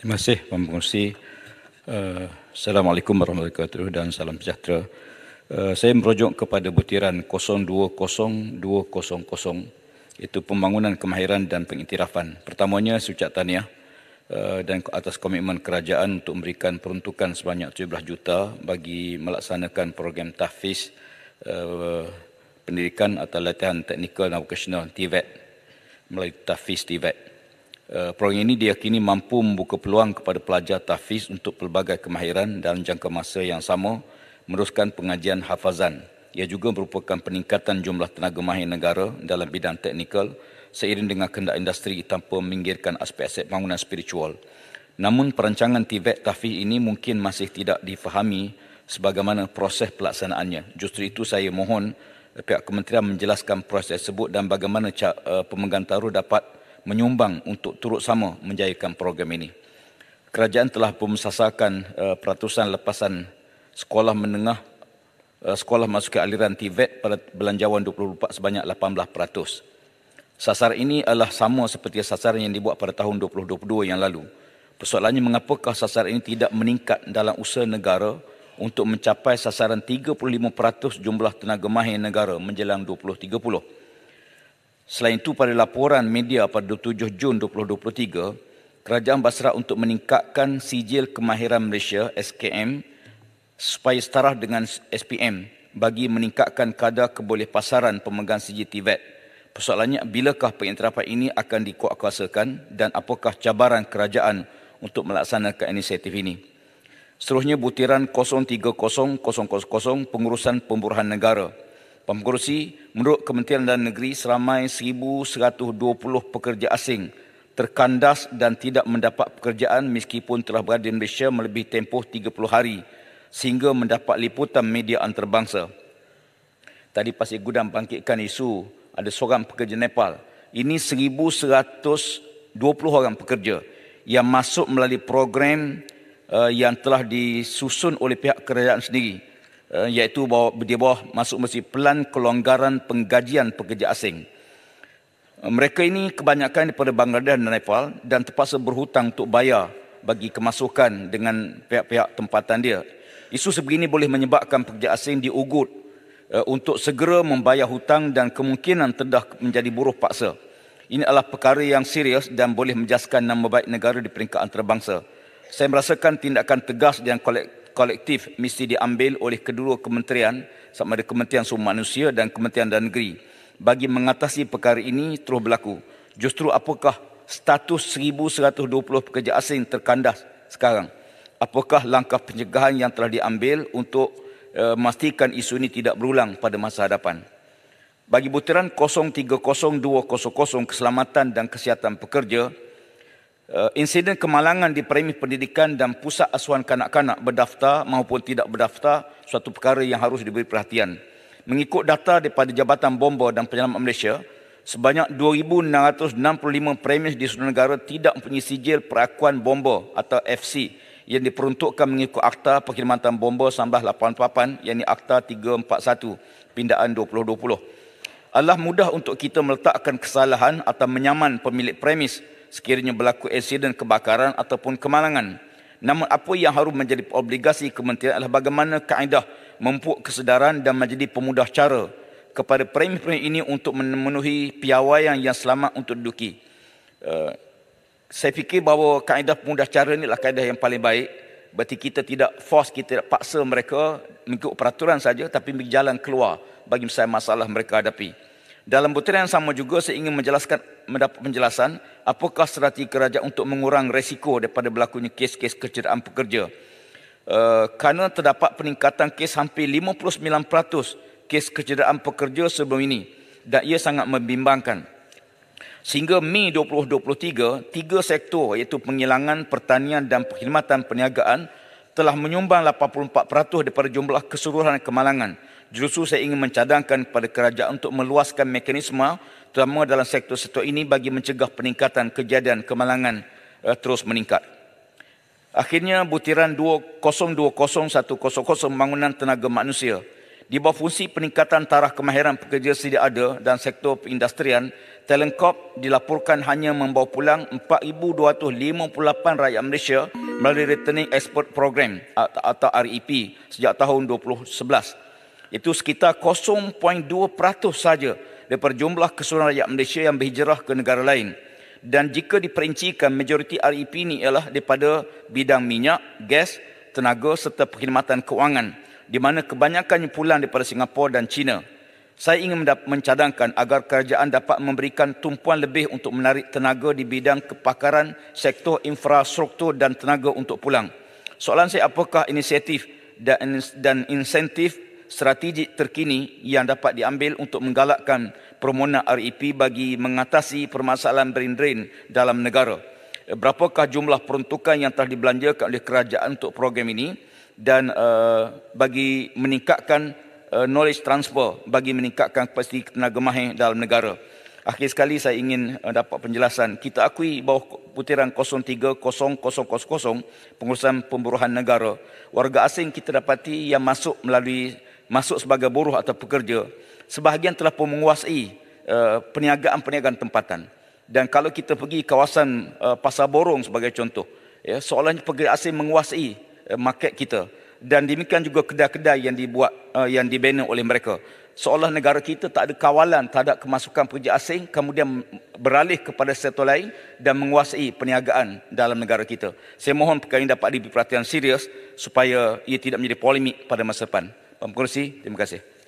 Terima kasih Puan Pengurusi. Eh, Assalamualaikum warahmatullahi wabarakatuh dan salam sejahtera. Eh, saya merujuk kepada butiran 020200 itu pembangunan kemahiran dan pengiktirafan. Pertamanya, saya tahniah eh, dan atas komitmen kerajaan untuk memberikan peruntukan sebanyak 17 juta bagi melaksanakan program tahfiz pendidikan atau latihan teknikal dan vocational TVET melalui tahfiz TVET. Eh, program ini diyakini mampu membuka peluang kepada pelajar tahfiz untuk pelbagai kemahiran dalam jangka masa yang sama meneruskan pengajian hafazan. Ia juga merupakan peningkatan jumlah tenaga mahir negara dalam bidang teknikal seiring dengan kehendak industri tanpa meminggirkan aspek-aspek bangunan spiritual. Namun perancangan TVET e tahfiz ini mungkin masih tidak difahami sebagaimana proses pelaksanaannya. Justru itu saya mohon eh, pihak kementerian menjelaskan proses tersebut dan bagaimana eh, pemegang taruh dapat menyumbang untuk turut sama menjayakan program ini. Kerajaan telah memsasarkan uh, eh, peratusan lepasan sekolah menengah uh, sekolah masuk ke aliran TVET pada belanjawan 2024 sebanyak 18%. Sasar ini adalah sama seperti sasaran yang dibuat pada tahun 2022 yang lalu. Persoalannya mengapakah sasar ini tidak meningkat dalam usaha negara untuk mencapai sasaran 35% jumlah tenaga mahir negara menjelang 2030? Selain itu, pada laporan media pada 27 Jun 2023, kerajaan Basra untuk meningkatkan sijil kemahiran Malaysia SKM supaya setara dengan SPM bagi meningkatkan kadar kebolehpasaran pemegang sijil TVET. E Persoalannya, bilakah penyertapan ini akan dikuatkuasakan dan apakah cabaran kerajaan untuk melaksanakan inisiatif ini? Seterusnya, butiran 030000 pengurusan pemburuhan negara. Pemkerusi, menurut Kementerian Dalam Negeri, seramai 1,120 pekerja asing terkandas dan tidak mendapat pekerjaan meskipun telah berada di Malaysia melebihi tempoh 30 hari sehingga mendapat liputan media antarabangsa. Tadi Pasir Gudang bangkitkan isu ada seorang pekerja Nepal. Ini 1,120 orang pekerja yang masuk melalui program eh, yang telah disusun oleh pihak kerajaan sendiri. Eh, iaitu bahawa di bawah masuk mesti pelan kelonggaran penggajian pekerja asing. Eh, mereka ini kebanyakan daripada Bangladesh dan Nepal dan terpaksa berhutang untuk bayar bagi kemasukan dengan pihak-pihak tempatan dia. Isu sebegini boleh menyebabkan pekerja asing diugut eh, untuk segera membayar hutang dan kemungkinan terdah menjadi buruh paksa. Ini adalah perkara yang serius dan boleh menjaskan nama baik negara di peringkat antarabangsa. Saya merasakan tindakan tegas dan kolektif kolektif mesti diambil oleh kedua kementerian sama ada Kementerian Sumber Manusia dan Kementerian Dalam Negeri bagi mengatasi perkara ini terus berlaku. Justru apakah status 1,120 pekerja asing terkandas sekarang? Apakah langkah pencegahan yang telah diambil untuk uh, memastikan isu ini tidak berulang pada masa hadapan? Bagi butiran 030200 keselamatan dan kesihatan pekerja, Eh, insiden kemalangan di premis pendidikan dan pusat asuhan kanak-kanak berdaftar maupun tidak berdaftar suatu perkara yang harus diberi perhatian. Mengikut data daripada Jabatan Bomba dan Penyelamat Malaysia, sebanyak 2,665 premis di seluruh negara tidak mempunyai sijil perakuan bomba atau FC yang diperuntukkan mengikut Akta Perkhidmatan Bomba Sambah 88 yang Akta 341 Pindaan 2020. Allah mudah untuk kita meletakkan kesalahan atau menyaman pemilik premis sekiranya berlaku insiden kebakaran ataupun kemalangan. Namun apa yang harus menjadi obligasi kementerian adalah bagaimana kaedah mempunyai kesedaran dan menjadi pemudah cara kepada premier-premier ini untuk memenuhi piawaian yang selamat untuk duduki. Uh, saya fikir bahawa kaedah pemudah cara ini adalah kaedah yang paling baik. Berarti kita tidak force, kita tidak paksa mereka mengikut peraturan saja tapi berjalan keluar bagi misalnya masalah mereka hadapi. Dalam butiran yang sama juga saya ingin menjelaskan mendapat penjelasan apakah strategi kerajaan untuk mengurang resiko daripada berlakunya kes-kes kecederaan pekerja. Uh, kerana terdapat peningkatan kes hampir 59% kes kecederaan pekerja sebelum ini dan ia sangat membimbangkan. Sehingga Mei 2023, tiga sektor iaitu pengilangan, pertanian dan perkhidmatan perniagaan telah menyumbang 84% daripada jumlah keseluruhan kemalangan justru saya ingin mencadangkan kepada kerajaan untuk meluaskan mekanisme terutama dalam sektor-sektor ini bagi mencegah peningkatan kejadian kemalangan uh, terus meningkat. Akhirnya butiran 2020100 pembangunan tenaga manusia di bawah fungsi peningkatan taraf kemahiran pekerja sedia ada dan sektor perindustrian, Talent Corp dilaporkan hanya membawa pulang 4,258 rakyat Malaysia melalui Returning Export Program atau, REP sejak tahun iaitu sekitar 0.2% saja daripada jumlah keseluruhan rakyat Malaysia yang berhijrah ke negara lain. Dan jika diperincikan, majoriti RIP e ini ialah daripada bidang minyak, gas, tenaga serta perkhidmatan kewangan di mana kebanyakannya pulang daripada Singapura dan China. Saya ingin mencadangkan agar kerajaan dapat memberikan tumpuan lebih untuk menarik tenaga di bidang kepakaran sektor infrastruktur dan tenaga untuk pulang. Soalan saya apakah inisiatif dan insentif strategi terkini yang dapat diambil untuk menggalakkan permohonan RIP e bagi mengatasi permasalahan brain drain dalam negara. Berapakah jumlah peruntukan yang telah dibelanjakan oleh kerajaan untuk program ini dan uh, bagi meningkatkan uh, knowledge transfer bagi meningkatkan kapasiti tenaga mahir dalam negara. Akhir sekali saya ingin uh, dapat penjelasan. Kita akui bahawa putiran 030000 pengurusan pemburuhan negara. Warga asing kita dapati yang masuk melalui masuk sebagai buruh atau pekerja sebahagian telah pun menguasai uh, perniagaan-perniagaan tempatan dan kalau kita pergi kawasan uh, pasar borong sebagai contoh ya seolah-olah pekerja asing menguasai uh, market kita dan demikian juga kedai-kedai yang dibuat uh, yang dibina oleh mereka seolah negara kita tak ada kawalan terhadap kemasukan pekerja asing kemudian beralih kepada sektor lain dan menguasai perniagaan dalam negara kita. Saya mohon perkara ini dapat diberi serius supaya ia tidak menjadi polemik pada masa depan. Om Kursi. Terima kasih.